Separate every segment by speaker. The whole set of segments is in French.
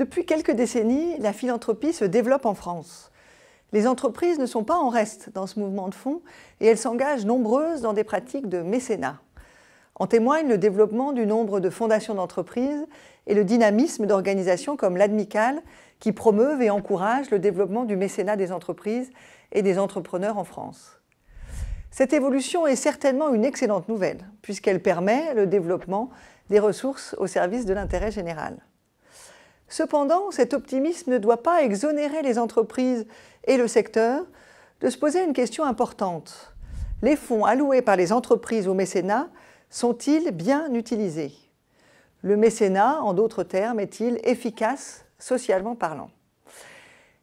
Speaker 1: Depuis quelques décennies, la philanthropie se développe en France. Les entreprises ne sont pas en reste dans ce mouvement de fonds et elles s'engagent nombreuses dans des pratiques de mécénat. En témoigne le développement du nombre de fondations d'entreprises et le dynamisme d'organisations comme l'ADMICAL qui promeuvent et encouragent le développement du mécénat des entreprises et des entrepreneurs en France. Cette évolution est certainement une excellente nouvelle puisqu'elle permet le développement des ressources au service de l'intérêt général. Cependant, cet optimisme ne doit pas exonérer les entreprises et le secteur de se poser une question importante. Les fonds alloués par les entreprises au mécénat sont-ils bien utilisés Le mécénat, en d'autres termes, est-il efficace socialement parlant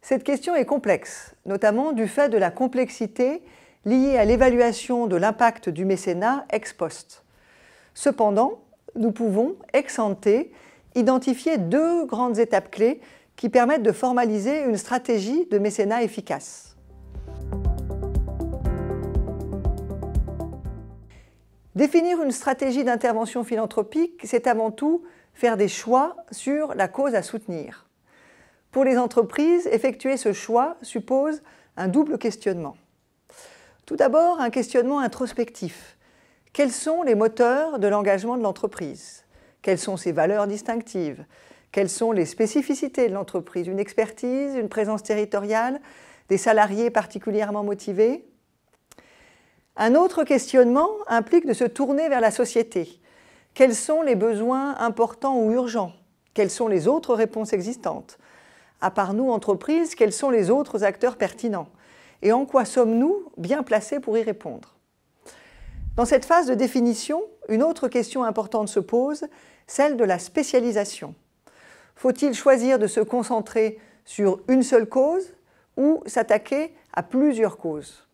Speaker 1: Cette question est complexe, notamment du fait de la complexité liée à l'évaluation de l'impact du mécénat ex post. Cependant, nous pouvons, ex Identifier deux grandes étapes clés qui permettent de formaliser une stratégie de mécénat efficace. Définir une stratégie d'intervention philanthropique, c'est avant tout faire des choix sur la cause à soutenir. Pour les entreprises, effectuer ce choix suppose un double questionnement. Tout d'abord, un questionnement introspectif. Quels sont les moteurs de l'engagement de l'entreprise quelles sont ses valeurs distinctives Quelles sont les spécificités de l'entreprise Une expertise, une présence territoriale, des salariés particulièrement motivés Un autre questionnement implique de se tourner vers la société. Quels sont les besoins importants ou urgents Quelles sont les autres réponses existantes À part nous, entreprises, quels sont les autres acteurs pertinents Et en quoi sommes-nous bien placés pour y répondre dans cette phase de définition, une autre question importante se pose, celle de la spécialisation. Faut-il choisir de se concentrer sur une seule cause ou s'attaquer à plusieurs causes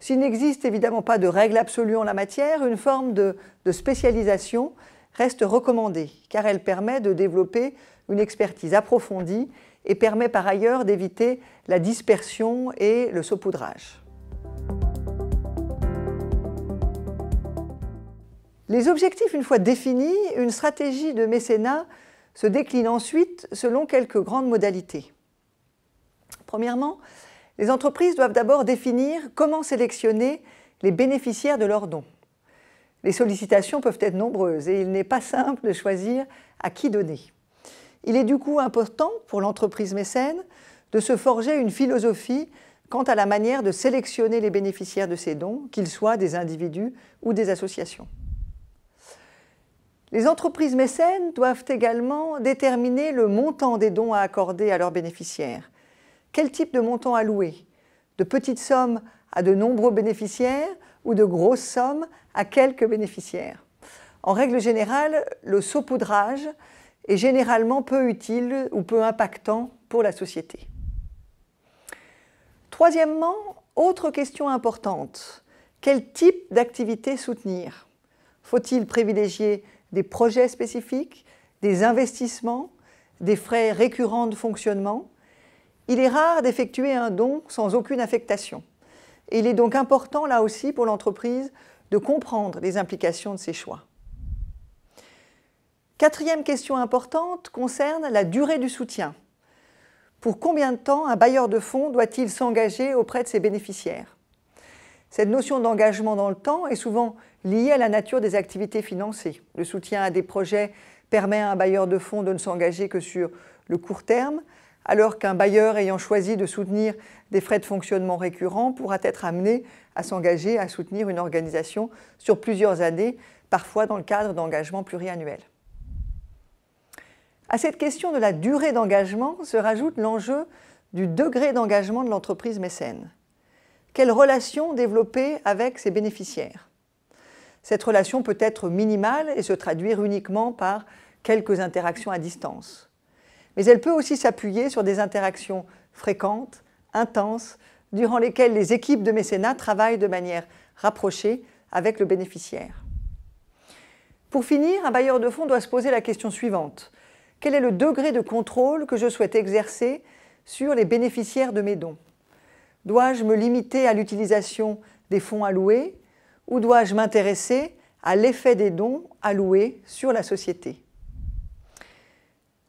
Speaker 1: S'il n'existe évidemment pas de règle absolue en la matière, une forme de, spécialisation reste recommandée, car elle permet de développer une expertise approfondie et permet par ailleurs d'éviter la dispersion et le saupoudrage. Les objectifs, une fois définis, une stratégie de mécénat se décline ensuite selon quelques grandes modalités. Premièrement, les entreprises doivent d'abord définir comment sélectionner les bénéficiaires de leurs dons. Les sollicitations peuvent être nombreuses et il n'est pas simple de choisir à qui donner. Il est du coup important pour l'entreprise mécène de se forger une philosophie quant à la manière de sélectionner les bénéficiaires de ces dons, qu'ils soient des individus ou des associations. Les entreprises mécènes doivent également déterminer le montant des dons à accorder à leurs bénéficiaires. Quel type de montant allouer De petites sommes à de nombreux bénéficiaires ou de grosses sommes à quelques bénéficiaires En règle générale, le saupoudrage est généralement peu utile ou peu impactant pour la société. Troisièmement, autre question importante, quel type d'activité soutenir Faut-il privilégier des projets spécifiques, des investissements, des frais récurrents de fonctionnement. Il est rare d'effectuer un don sans aucune affectation. Et il est donc important, là aussi, pour l'entreprise de comprendre les implications de ses choix. Quatrième question importante concerne la durée du soutien. Pour combien de temps un bailleur de fonds doit-il s'engager auprès de ses bénéficiaires Cette notion d'engagement dans le temps est souvent liée à la nature des activités financées. Le soutien à des projets permet à un bailleur de fonds de ne s'engager que sur le court terme, alors qu'un bailleur ayant choisi de soutenir des frais de fonctionnement récurrents pourra être amené à s'engager à soutenir une organisation sur plusieurs années, parfois dans le cadre d'engagements pluriannuels. À cette question de la durée d'engagement se rajoute l'enjeu du degré d'engagement de l'entreprise mécène. Quelle relation développer avec ses bénéficiaires cette relation peut être minimale et se traduire uniquement par quelques interactions à distance. Mais elle peut aussi s'appuyer sur des interactions fréquentes, intenses, durant lesquelles les équipes de mécénat travaillent de manière rapprochée avec le bénéficiaire. Pour finir, un bailleur de fonds doit se poser la question suivante. Quel est le degré de contrôle que je souhaite exercer sur les bénéficiaires de mes dons Dois-je me limiter à l'utilisation des fonds alloués ou dois-je m'intéresser à l'effet des dons alloués sur la société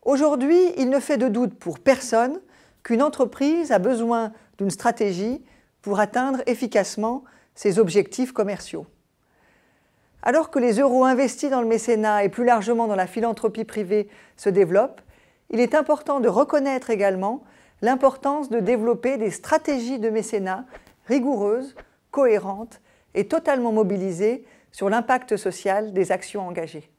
Speaker 1: Aujourd'hui, il ne fait de doute pour personne qu'une entreprise a besoin d'une stratégie pour atteindre efficacement ses objectifs commerciaux. Alors que les euros investis dans le mécénat et plus largement dans la philanthropie privée se développent, il est important de reconnaître également l'importance de développer des stratégies de mécénat rigoureuses, cohérentes est totalement mobilisée sur l'impact social des actions engagées.